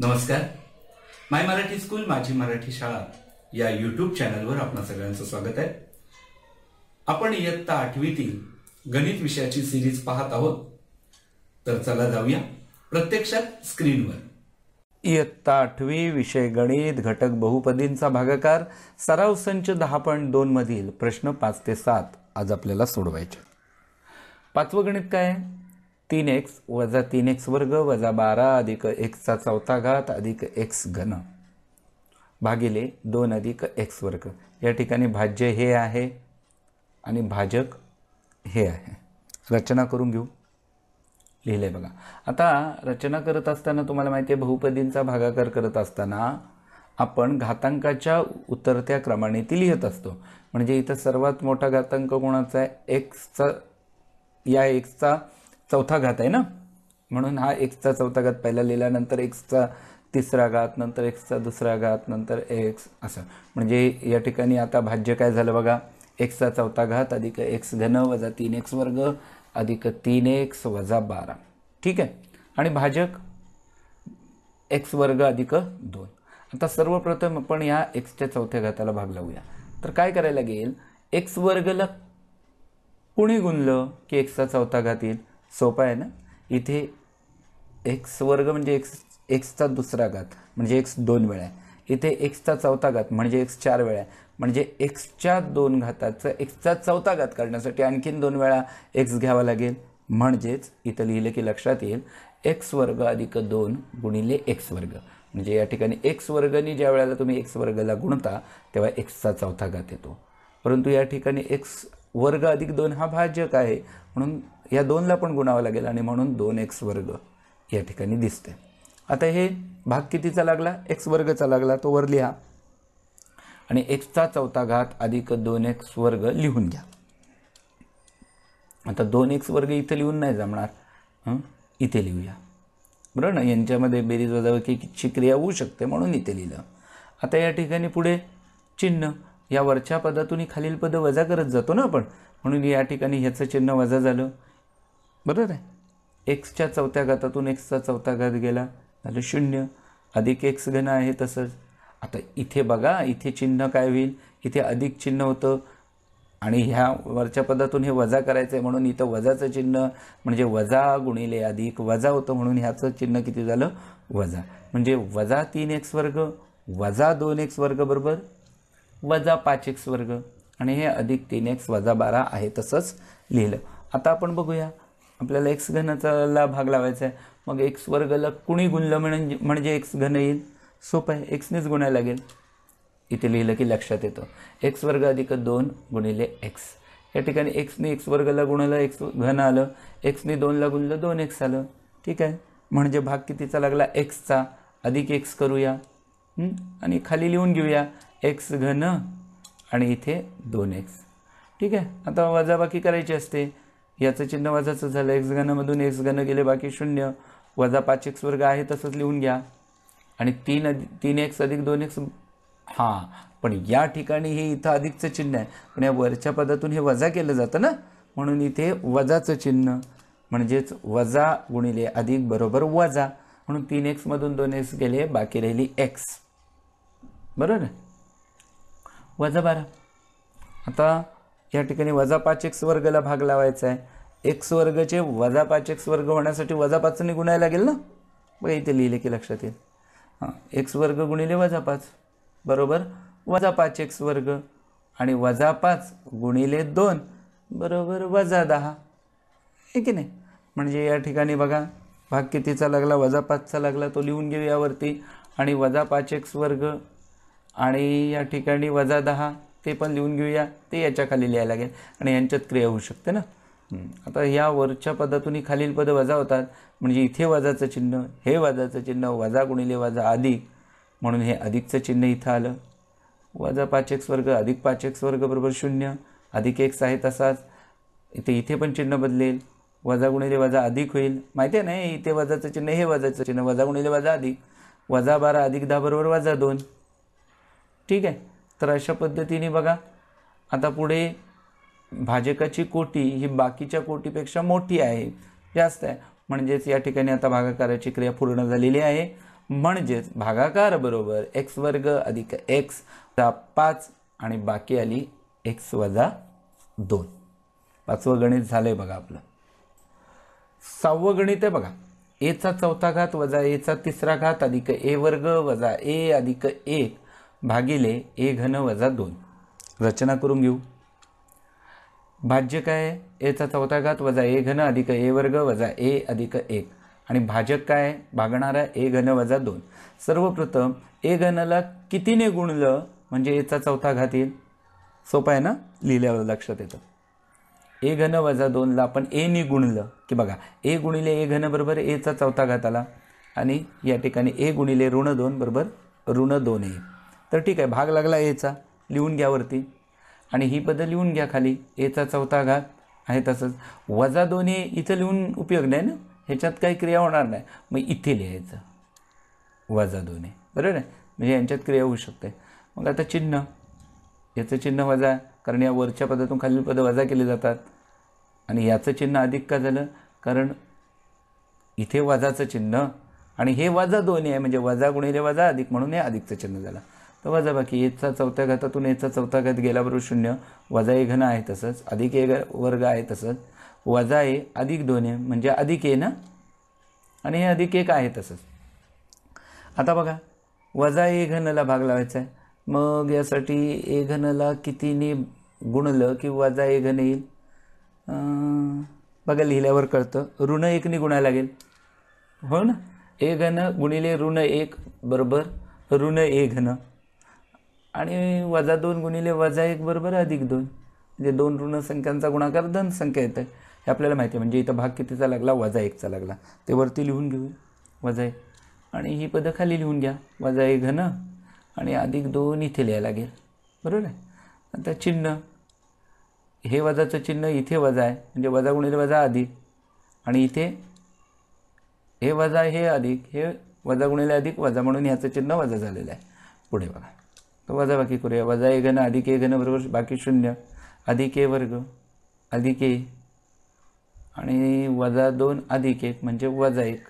नमस्कार माय मराठी स्कूल माझी मराठी शाळा या युट्यूब चॅनलवर आपणा सगळ्यांचं स्वागत आहे आपण इयत्ता आठवीतील गणित विषयाची सिरीज पाहत आहोत तर चला जाऊया प्रत्यक्षात स्क्रीनवर इयत्ता आठवी विषय गणित घटक बहुपदींचा भागाकार सराव संच दहा पॉईंट दोन मधील प्रश्न पाच ते सात आज आपल्याला सोडवायचे पाचवं गणित काय आहे तीन एक्स वजा तीन एक्स वर्ग वजा बारा अधिक एक्सचा चौथा घात अधिक एक्स घन भागिले दोन अधिक एक्स वर्ग या ठिकाणी भाज्य हे आहे आणि भाजक हे आहे रचना करून घेऊ लिहिले बघा आता रचना करत असताना तुम्हाला माहिती आहे बहुपदींचा भागाकार करत असताना आपण घातांकाच्या उतरत्या क्रमाने ती लिहित असतो म्हणजे इथं सर्वात मोठा घातांक कोणाचा आहे एक्सचा या एक्सचा चौथा घात आहे ना म्हणून हा एक्सचा चौथा घात पहिला लिहिल्यानंतर एक्सचा तिसरा घात नंतर एक्सचा दुसरा घात नंतर एक्स असं म्हणजे या ठिकाणी आता भाज्य काय झालं बघा एक्सचा चौथा घात अधिक एक्स घन वजा तीन एक्स वर्ग अधिक तीन एक्स वजा बारा ठीक आहे आणि भाजक एक्स वर्ग अधिक दोन आता सर्वप्रथम आपण या एक्सच्या चौथ्या घाताला भाग लावूया तर काय करायला लागेल एक्स वर्गला कुणी गुणलं की एक्सचा चौथा घात येईल सोपा आहे ना इथे एक्स वर्ग म्हणजे एक्स एक्सचा दुसरा घात म्हणजे एक्स दोन वेळा आहे इथे एक्सचा चौथा घात म्हणजे एक्स चार वेळा आहे म्हणजे एक्सच्या दोन घाताचा एक्सचा चौथा घात काढण्यासाठी आणखीन दोन वेळा एक्स घ्यावा लागेल म्हणजेच इथं लिहिले की लक्षात येईल एक्स वर्ग अधिक दोन गुणिले एक्स वर्ग म्हणजे या ठिकाणी एक्स वर्गनी ज्या वेळेला तुम्ही एक्स वर्गला गुणता तेव्हा एक्सचा चौथा घात येतो परंतु या ठिकाणी एक्स वर्ग अधिक दोन हा भाजक आहे म्हणून या दोनला पण गुणावं लागेल आणि म्हणून दोन एक्स वर्ग या ठिकाणी दिसते आता हे भाग कितीचा लागला एक्स वर्गचा लागला तो वर लिहा आणि एक्सचा चौथा घात अधिक दोन एक्स वर्ग लिहून घ्या आता दोन एक्स वर्ग इथे लिहून नाही जमणार इथे लिहूया बरोबर ना यांच्यामध्ये बेरीज वजावकीची क्रिया होऊ शकते म्हणून इथे लिहिलं आता या ठिकाणी पुढे चिन्ह या वरच्या पदातून खालील पद वजा करत जातो ना आपण म्हणून या ठिकाणी ह्याचं चिन्ह वजा झालं बरोबर आहे एक्सच्या चौथ्या घातातून एक्सचा चौथा घात गेला झालं शून्य अधिक एक्स घन आहे तसंच आता इथे बघा इथे चिन्ह काय होईल इथे अधिक चिन्ह होतं आणि ह्या वरच्या पदातून हे वजा करायचं आहे म्हणून इथं वजाचं चिन्ह म्हणजे वजा गुणिले अधिक वजा होतं म्हणून ह्याचं चिन्ह किती झालं वजा म्हणजे वजा तीन एक्स वर्ग वजा दोन एक्स वर्ग बरोबर वजा पाच एक्स वर्ग आणि हे अधिक तीन एक्स वजा बारा आहे तसंच लिहिलं आता आपण बघूया आपल्याला एक्स घनाचाला भाग लावायचा आहे मग एक्स वर्गला कुणी गुणलं म्हणजे म्हणजे एक्स घन येईल सोपं आहे एक्सनेच गुणायला लागेल इथे लिहिलं की लक्षात येतं एक्स वर्ग अधिक दोन गुणिले एक्स या ठिकाणी एक्सने एक्स वर्गला गुणलं एक्स घन आलं एक्सने दोनला गुणलं दोन एक्स आलं ठीक आहे म्हणजे भाग कितीचा लागला एक्सचा अधिक एक्स करूया आणि खाली लिहून घेऊया एक्स घन आणि इथे दोन एक्स ठीक आहे आता वजाबाकी करायची असते याचं चिन्ह वजाचं झालं एक्स घनमधून एक्स घन गेले बाकी शून्य वजा पाच एक्स वर्ग आहे तसंच लिहून घ्या आणि तीन अधिक तीन एक्स अधिक दोन एक्स हां पण या ठिकाणी हे इथं अधिकचं चिन्ह आहे पण या वरच्या पदातून हे वजा केलं जातं ना म्हणून इथे वजाचं चिन्ह म्हणजेच वजा गुणिले अधिक बरोबर वजा म्हणून तीन एक्समधून दोन एक्स गेले बाकी राहिली एक्स बरोबर वजा बारा आता या ठिकाणी वजा पाच एक्स वर्गला भाग लावायचा आहे एक्स वर्गचे वजा पाच एक्स वर्ग होण्यासाठी वजा पाचने गुणायला लागेल ना बघा इथे लिहिले की लक्षात येईल हां एक्स वर्ग गुणिले वजा पाच बरोबर वजा पाच एक्स वर्ग आणि वजा पाच गुणिले दोन बरोबर वजा दहा आहे की नाही म्हणजे या ठिकाणी बघा भाग कितीचा लागला वजा पाचचा लागला तो लिहून घेऊ यावरती आणि वजा पाच एक्स वर्ग आणि या ठिकाणी वजा दहा ते पण लिहून घेऊया ते याच्या खाली लिहायला लागेल आणि यांच्यात क्रिया होऊ शकते ना आता या वरच्या पदातून खालील पदं वजा होतात म्हणजे इथे वजाचं चिन्ह हे वजाचं चिन्ह वजा गुणिले वजा अधिक म्हणून हे अधिकचं चिन्ह इथं आलं वजा पाच एक्स वर्ग अधिक पाच एक्स वर्ग बरोबर शून्य अधिक एक्स आहे तसाच इथे इथे पण चिन्ह बदलेल वजा गुणिले वजा अधिक होईल माहिती आहे ना इथे वजाचं चिन्ह हे वजाचं चिन्ह वजा गुणिले वजा अधिक वजा बारा अधिक दहा बरोबर वजा दोन ठीक आहे तर अशा पद्धतीने बघा आता पुढे भाजकाची कोटी ही बाकीच्या कोटीपेक्षा मोठी आहे जास्त आहे म्हणजेच या ठिकाणी आता भागाकाराची क्रिया पूर्ण झालेली आहे म्हणजेच भागाकार बरोबर एक्स वर्ग अधिक एक्स पाच आणि बाकी आली एक्स वजा दोन पाचवं गणित झालं आहे बघा आपलं सहावं गणित आहे बघा एचा चौथा घात वजा एचा तिसरा घात अधिक ए वर्ग वजा ए अधिक एक भागिले ए घन वजा दोन रचना करून घेऊ भाज्य काय एचा चौथा घात वजा ए घन अधिक ए वर्ग वजा ए अधिक एक आणि भाजक काय भागणारा ए घन वजा दोन सर्वप्रथम ए घनला कितीने गुणलं म्हणजे एचा चौथा घात येईल सोपा आहे ना लिहिल्यावर लक्षात येतं ए घन वजा दोनला आपण ने गुणलं की बघा ए गुणिले ए घन बरोबर एचा चौथा घात आला आणि या ठिकाणी ए गुणिले ऋण दोन बरोबर ऋण दोन येईल तर ठीक आहे भाग लागला एचा लिहून घ्या वरती आणि ही पदं लिहून घ्या खाली एचा चौथा घात आहे तसंच वजा दोन्ही इथं लिहून उपयोग नाही ना ह्याच्यात काही क्रिया होणार नाही मग इथे लिहायचं वजा दोन्ही बरोबर आहे म्हणजे यांच्यात क्रिया होऊ शकते मग आता चिन्ह याचं चिन्ह वजा कारण या वरच्या पदातून खालील पदं वजा केली जातात आणि याचं चिन्ह अधिक का झालं कारण इथे वजाचं चिन्ह आणि हे वजा दोन्ही आहे म्हणजे वजा गुणिले वजा अधिक म्हणून हे अधिकचं चिन्ह झालं तर बाकी एचचा चौथ्या घातातून याचा चौथा घात गेल्याबरोबर शून्य वजा ए घन आहे तसंच अधिक ए वर्ग आहे तसंच वजा ए अधिक दोन ए म्हणजे अधिक ए ना आणि हे अधिक एक आहे तसंच आता बघा वजा ए घनला भाग लावायचा आहे मग यासाठी ए घनला कितीने गुणलं की वजा ए घन येईल बघा लिहिल्यावर कळतं ऋण एकने गुणा लागेल हो ना ए घन गुणिले ऋण एक बरोबर ऋण ए घन आणि वजा दोन गुणिले वजा एक बरोबर अधिक दोन म्हणजे दोन ऋण संख्यांचा गुणाकार धन संख्या येतं हे आपल्याला माहिती आहे म्हणजे इथं भाग कितीचा लागला वजा एकचा लागला ते वरती लिहून घेऊ वजा एक आणि ही पदं खाली लिहून घ्या वजा एक घन आणि अधिक दोन इथे लिहायला लागेल बरोबर आहे आता चिन्ह हे वजाचं चिन्ह इथे वजा आहे म्हणजे वजा गुणिले वजा अधिक आणि इथे हे वजा हे अधिक हे वजा गुणिले अधिक वजा म्हणून ह्याचं चिन्ह वजा झालेलं आहे पुढे बघा तर बाकी करूया वजा ए घन अधिक ए घन बरोबर बाकी शून्य अधिक ए वर्ग अधिक ए आणि वजा दोन अधिक एक म्हणजे वजा एक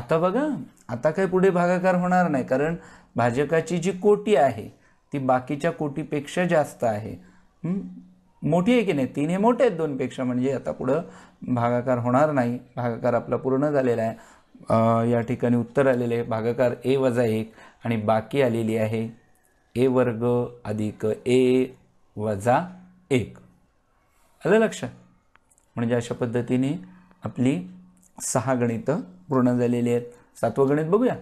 आता बघा आता काय पुढे भागाकार होणार नाही कारण भाजकाची जी कोटी आहे ती बाकीच्या कोटीपेक्षा जास्त आहे मोठी आहे की नाही तीन हे मोठे आहेत दोनपेक्षा म्हणजे आता पुढं भागाकार होणार नाही भागाकार आपला पूर्ण झालेला आहे या ठिकाणी उत्तर आलेले आहे भागाकार ए वजा एक आणि बाकी आलेली आहे ए वर्ग अधिक ए वजा एक आलं लक्षात म्हणजे अशा पद्धतीने आपली सहा गणितं पूर्ण झालेली आहेत सातवं गणित बघूया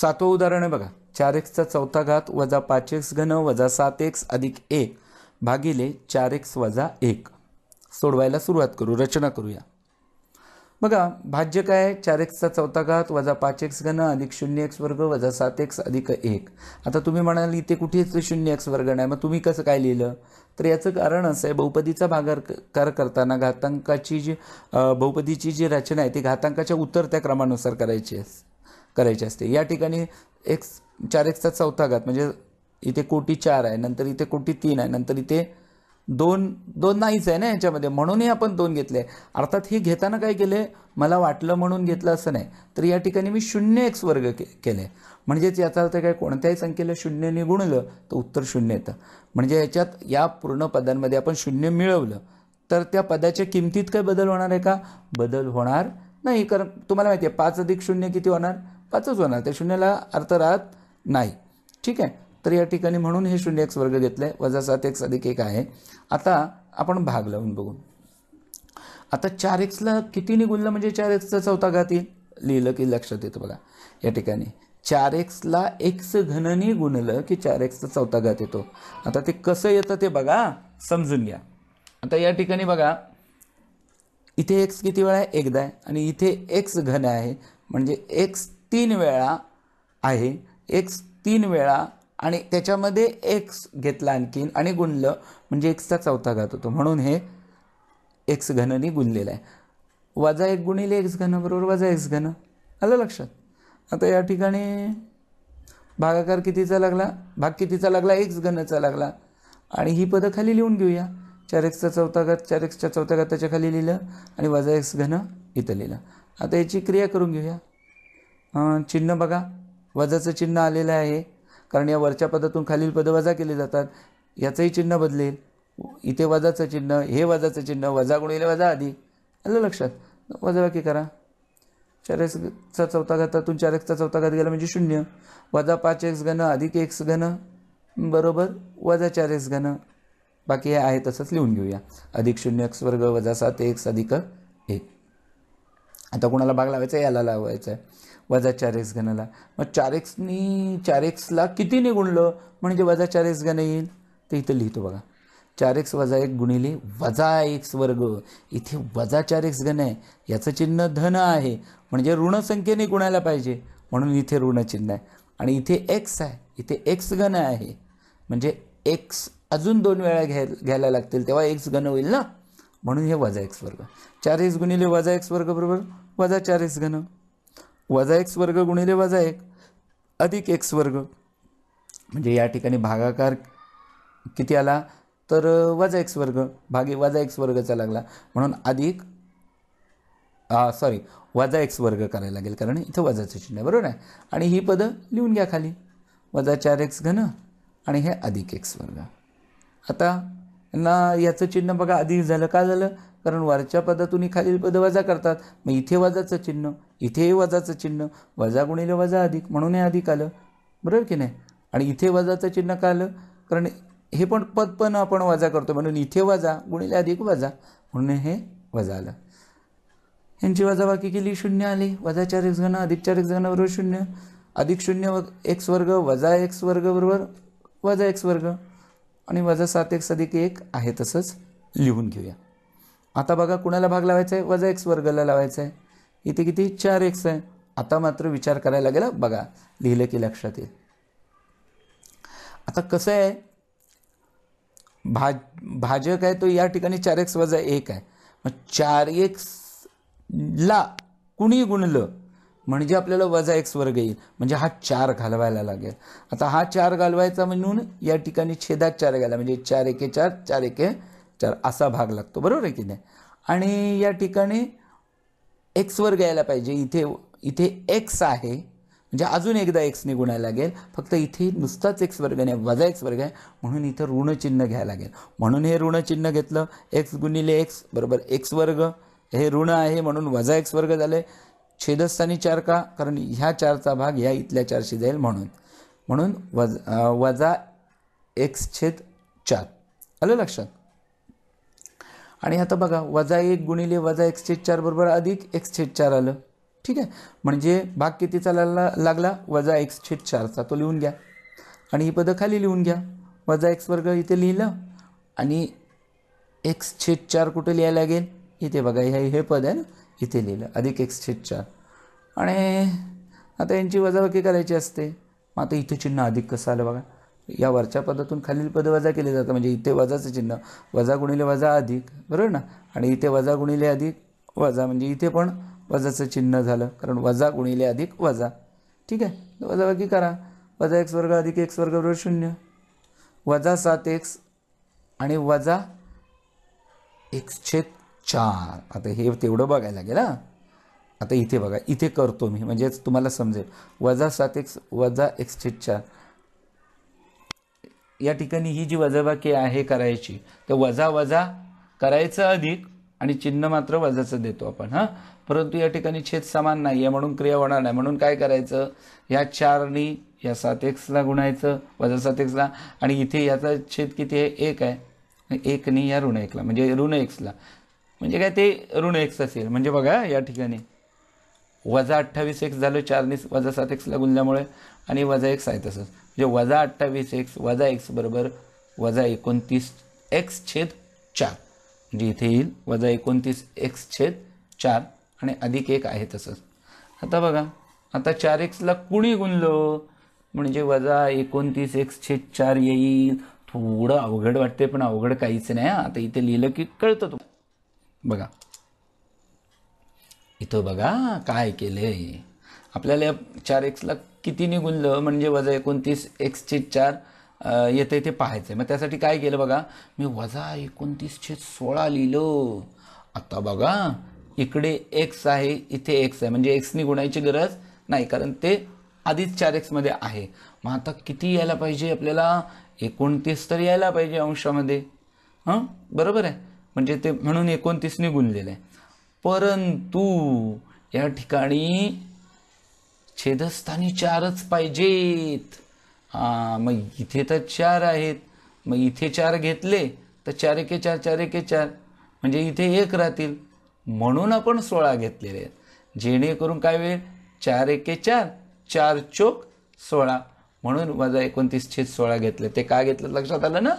सातवं उदाहरण आहे बघा चार एक्सचा चौथा घात वजा पाच एक्स घन वजा सात एक्स अधिक एक भागिले चार एक्स वजा एक सोडवायला सुरुवात करू रचना करूया बघा भाज्य काय चार एक्सचा चौथा घात वजा पाच एक्स घन अधिक शून्य एक्स वर्ग वजा सात एक्स अधिक एक आता तुम्ही म्हणाल इथे कुठेच शून्य एक्स वर्ग नाही मग तुम्ही कसं काय लिहिलं तर याचं कारण असं आहे बहुपदीचा भागाकार करताना घातांकाची जी बहुपदीची जी रचना आहे ती घातांकाच्या उतरत्या क्रमानुसार करायची करायची असते या ठिकाणी एक्स चार एक्सचा चौथा घात म्हणजे इथे कोटी चार आहे नंतर इथे कोटी तीन आहे नंतर इथे दोन दोन नाहीच आहे ना याच्यामध्ये म्हणूनही आपण दोन घेतले अर्थात हे घेताना काय केले मला वाटलं म्हणून घेतलं असं नाही तर या ठिकाणी मी शून्य एक्स वर्ग केले म्हणजेच याचा अर्थ काय कोणत्याही संख्येला शून्यने गुणलं तर उत्तर शून्य येतं म्हणजे याच्यात या पूर्ण पदांमध्ये आपण शून्य मिळवलं तर त्या पदाच्या किमतीत काय बदल होणार आहे का बदल होणार नाही कारण तुम्हाला माहिती आहे पाच अधिक शून्य किती होणार पाचच होणार त्या शून्याला अर्थ राहत नाही ठीक आहे तर या ठिकाणी म्हणून हे शून्य एक्स वर्ग घेतलं आहे वजा सात एक्स अधिक एक आहे आता आपण भाग लावून बघू आता चार एक्सला किती गुणलं म्हणजे चार एक्सचा चौथा घात येईल लिहिलं की लक्षात येतं बघा या ठिकाणी चार एक्सला एक्स घननी गुणलं की चार एक्सचा चौथा घात येतो आता ते कसं येतं ते बघा समजून घ्या आता या ठिकाणी बघा इथे एक्स किती वेळा आहे एकदा आहे आणि इथे एक्स घन आहे म्हणजे एक्स तीन वेळा आहे एक्स तीन वेळा आणि त्याच्यामध्ये एक्स घेतला आणखीन आणि गुणलं म्हणजे एक्सचा चौथा घात होतो म्हणून हे एक्स घननी गुणलेलं आहे वजा एक गुणिले एक्स घन बरोबर वजा एक्स घन आलं लक्षात आता या ठिकाणी भागाकार कितीचा लागला भाग कितीचा लागला एक्स घनचा लागला आणि ही पदं खाली लिहून घेऊया चार एक्सचा चौथा घात चार एक्सच्या चौथ्या घाताच्या खाली लिहिलं आणि वजा एक्स घन इथं लिहिलं आता याची क्रिया करून घेऊया चिन्ह बघा वजाचं चिन्ह आलेलं आहे कारण या वरच्या पदातून खालील पदं वजा केली जातात याचंही चिन्ह बदलेल इथे वजाचं चिन्ह हे वजाचं चिन्ह वजा गुणिले वजा आधी आलं लक्षात बाकी करा चार एक्सचा चौथा घातातून चार एक्सचा चौथा घात गेला म्हणजे शून्य वजा पाच एक्स घन अधिक एक्स घन बरोबर वजा चार एक्स घन बाकी हे आहे तसंच लिहून घेऊया अधिक शून्य एक्स वर्ग वजा सात एक्स अधिक एक आता कोणाला भाग लावायचा याला लावायचा आहे वजा चार एक्स घनाला मग चार एक्सनी चार एक्सला कितीने गुणलं म्हणजे वजा चार एक्स घन येईल ते इथं लिहितो बघा चार एक्स वजा एक गुणिले वजा एक्स वर्ग इथे वजा चार एक्स घन आहे याचं चिन्ह धन आहे म्हणजे ऋणसंख्येने गुणायला पाहिजे म्हणून इथे ऋणचिन्ह आहे आणि इथे एक्स आहे इथे एक्स घन आहे म्हणजे एक्स अजून दोन वेळा घ्याय घ्यायला लागतील तेव्हा एक्स घन होईल ना म्हणून हे वजा एक्स वर्ग चार एक्स गुणिले वजा एक्स वर्ग बरोबर वजा चार एक्स घन वजा एक्स वर्ग गुणिले वजा एक अधिक एक्स वर्ग म्हणजे या ठिकाणी भागाकार किती आला तर वजा एक्स वर्ग भागे वजा एक्स वर्गचा लागला म्हणून अधिक सॉरी वजा एक्स वर्ग करायला लागेल कारण इथं वजाचं चिन्ह बरोबर आहे आणि ही पदं लिहून घ्या खाली वजा चार एक्स घन आणि हे अधिक एक्स वर्ग आता ना याचं चिन्ह बघा अधिक झालं का झालं कारण वरच्या पदातून खालील पद वजा करतात मग इथे वजाचं चिन्ह इथेही वजाचं चिन्ह वजा गुणिले वजा अधिक म्हणून हे अधिक आलं बरोबर की नाही आणि इथे वजाचं चिन्ह का आलं कारण हे पण पद पण आपण वजा करतो म्हणून इथे वजा गुणिले अधिक वजा म्हणून हे वजा आलं यांची बाकी केली शून्य आली वजा चार एक्स अधिक चार एक्स शून्य अधिक शून्य व एक्स वर्ग वजा एक्स वर्ग बरोबर वजा एक्स वर्ग आणि वजा सात एक्स अधिक एक आहे तसंच लिहून घेऊया आता बघा कुणाला भाग लावायचा आहे वजा एक्स वर्गला लावायचा आहे इथे किती चार एक्स आहे आता मात्र विचार करायला लागेल बघा लिहिलं की लक्षात येईल आता कसं आहे भाज भाजक आहे तो या ठिकाणी चार एक्स वजा एक आहे मग चार ला कुणी गुणलं म्हणजे आपल्याला वजा एक्स वर्ग येईल म्हणजे हा चार घालवायला लागेल आता हा चार घालवायचा म्हणून या ठिकाणी छेदात चार घाला म्हणजे चार एके चार चार एके चार असा भाग लागतो बरोबर आहे की नाही आणि या ठिकाणी एक्स वर्ग यायला पाहिजे इथे इथे एक्स आहे म्हणजे अजून एकदा एक्स निघुणायला लागेल फक्त इथे नुसताच एक्स वर्ग नाही वजा एक्स वर्ग आहे म्हणून इथं ऋणचिन्ह घ्यायला लागेल म्हणून हे ऋणचिन्ह घेतलं एक्स गुणिले एक्स बरोबर एक्स वर्ग हे ऋण आहे म्हणून वजा एक्स वर्ग झाले छेदस्थानी चार का कारण ह्या चारचा भाग ह्या इथल्या चारशी जाईल म्हणून म्हणून वज वजा एक्स छेद चार आलं लक्षात आणि आता बघा वजा एक गुणिले वजा छेद चार बरोबर अधिक छेद चार आलं ठीक आहे म्हणजे भाग कितीचा लागला लागला वजा छेद चारचा तो लिहून घ्या आणि ही पदं खाली लिहून घ्या वजा एक्स वर्ग इथे लिहिलं आणि एक्स छेद चार कुठे लिहायला लागेल इथे बघा हे हे पद आहे ना इथे लिहिलं अधिक एक्स छेद चार आणि आता यांची वजाबाकी करायची असते मग आता इथे चिन्ह अधिक कसं आलं बघा या वरच्या पदातून खालील पद वजा केले जातं म्हणजे इथे वजाचं चिन्ह वजा गुणिले वजा अधिक बरोबर ना आणि इथे वजा गुणिले अधिक वजा म्हणजे इथे पण वजाचं चिन्ह झालं कारण वजा गुणिले अधिक वजा ठीक आहे वजाबाकी करा वजा एक्स वर्ग अधिक एक्स वर्ग बरोबर शून्य वजा सात एक्स आणि वजा एकशे चार आता हे तेवढं बघायला लागेल हां आता इथे बघा इथे करतो मी म्हणजेच तुम्हाला समजेल वजा सात एक्स वजा एकशे चार या ठिकाणी ही जी वजाबाकी आहे करायची तर वजा वजा करायचं अधिक आणि चिन्ह मात्र वजाचं देतो आपण हां परंतु या ठिकाणी छेद समान नाही आहे म्हणून क्रिया होणार नाही म्हणून काय करायचं या चारनी या सात एक्सला गुणायचं वजा सात एक्सला आणि इथे याचा छेद किती आहे एक आहे एकनी या ऋण एकला म्हणजे ऋण एक्सला म्हणजे काय ते ऋण एक्स असेल म्हणजे बघा या ठिकाणी वजा अठ्ठावीस एक्स झालं चारने वजा सात एक्सला गुणल्यामुळे आणि वजा एक्स आहे तसंच म्हणजे वजा अठ्ठावीस एक्स वजा एक्स बरोबर वजा एकोणतीस एक्स छेद चार म्हणजे इथे येईल वजा एकोणतीस एक्स छेद चार आणि अधिक एक आहे तसंच आता बघा आता चार एक्सला कुणी गुणलं म्हणजे वजा एकोणतीस एक्स छेद चार येईल थोडं अवघड वाटते पण अवघड काहीच नाही आता इथे लिहिलं की कळतं तू बघा इथं बघा काय केलं आहे आपल्याला या चार एक्सला किती गुणलं म्हणजे वजा एकोणतीस एक्सचे चार येते ते पाहायचं आहे मग त्यासाठी काय केलं बघा मी वजा एकोणतीसचे सोळा लिहिलो आता बघा इकडे एक्स आहे इथे एक्स आहे म्हणजे एक्सनी गुणायची गरज नाही कारण ते आधीच चार एक्समध्ये आहे मग आता किती यायला पाहिजे आपल्याला एकोणतीस तर यायला पाहिजे अंशामध्ये हां बरोबर आहे म्हणजे ते म्हणून एकोणतीसने गुणलेलं आहे परंतु या ठिकाणी छेदस्थानी चारच पाहिजेत मग इथे तर चार आहेत मग इथे चार घेतले तर चार एके चार चार एके चार म्हणजे इथे एक राहतील म्हणून आपण सोळा घेतलेले आहेत जेणेकरून काय वेळ चार एके चार चार चोक सोळा म्हणून वजा एकोणतीस छेद सोळा घेतले ते का घेतलं लक्षात आलं ना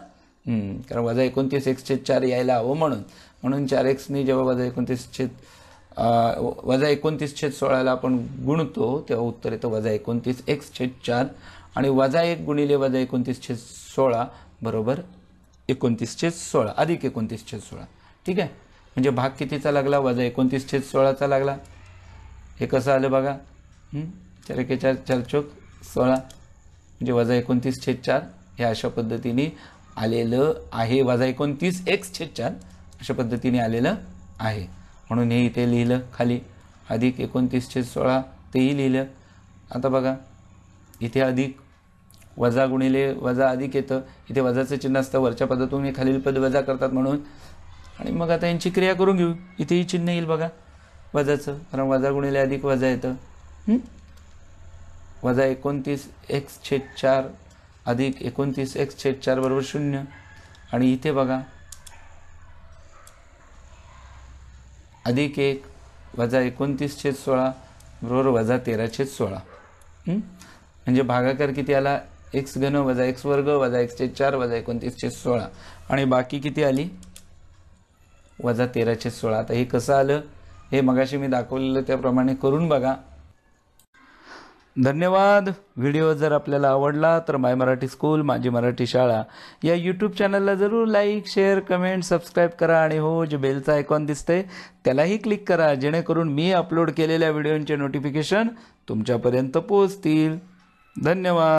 कारण वजा एकोणतीस छेद चार यायला हवं म्हणून म्हणून चार एक्सनी जेव्हा वजा एकोणतीस छेद वजा एकोणतीस छेद सोळाला आपण गुणतो तेव्हा उत्तर येतं वजा एकोणतीस एक्स छेद चार आणि वजा एक गुणिले वजा एकोणतीस छेद सोळा बरोबर एकोणतीस छेद सोळा अधिक एकोणतीस छेद सोळा ठीक आहे म्हणजे भाग कितीचा लागला वजा एकोणतीस छेद सोळाचा लागला हे कसं आलं बघा चार एके चार चार चौक सोळा म्हणजे वजा एकोणतीस छेद चार हे अशा पद्धतीने आलेलं आहे वजा एकोणतीस एक्स छेद चार अशा पद्धतीने आलेलं आहे म्हणून हे इथे लिहिलं खाली अधिक एकोणतीस छेद सोळा तेही लिहिलं आता बघा इथे अधिक वजा गुणिले वजा अधिक येतं इथे वजाचं चिन्ह असतं वरच्या पदातून हे खालील पद वजा करतात म्हणून आणि मग आता यांची क्रिया करून घेऊ इथेही चिन्ह येईल बघा वजाचं कारण वजा गुणिले अधिक वजा येतं वजा एकोणतीस एक्स छेद चार अधिक एकोणतीस एक्स छेद चार बरोबर शून्य आणि इथे बघा अधिक एक वजा एकोणतीस छेद सोळा बरोबर वजा तेरा छेद सोळा म्हणजे भागाकार किती आला एक्स घन वजा एक्स वर्ग वजा एक्स छेद चार वजा एकोणतीस छेद सोळा आणि बाकी किती आली वजा तेरा छेद सोळा आता हे कसं आलं हे मगाशी मी दाखवलेलं त्याप्रमाणे करून बघा धन्यवाद व्हिडिओ जर आपल्याला आवडला तर माय मराठी स्कूल माझी मराठी शाळा या यूट्यूब चॅनलला जरूर लाईक शेअर कमेंट सबस्क्राईब करा आणि हो जे बेलचं आयकॉन दिसतंय त्यालाही क्लिक करा जेणेकरून मी अपलोड केलेल्या व्हिडिओंचे नोटिफिकेशन तुमच्यापर्यंत पोहोचतील धन्यवाद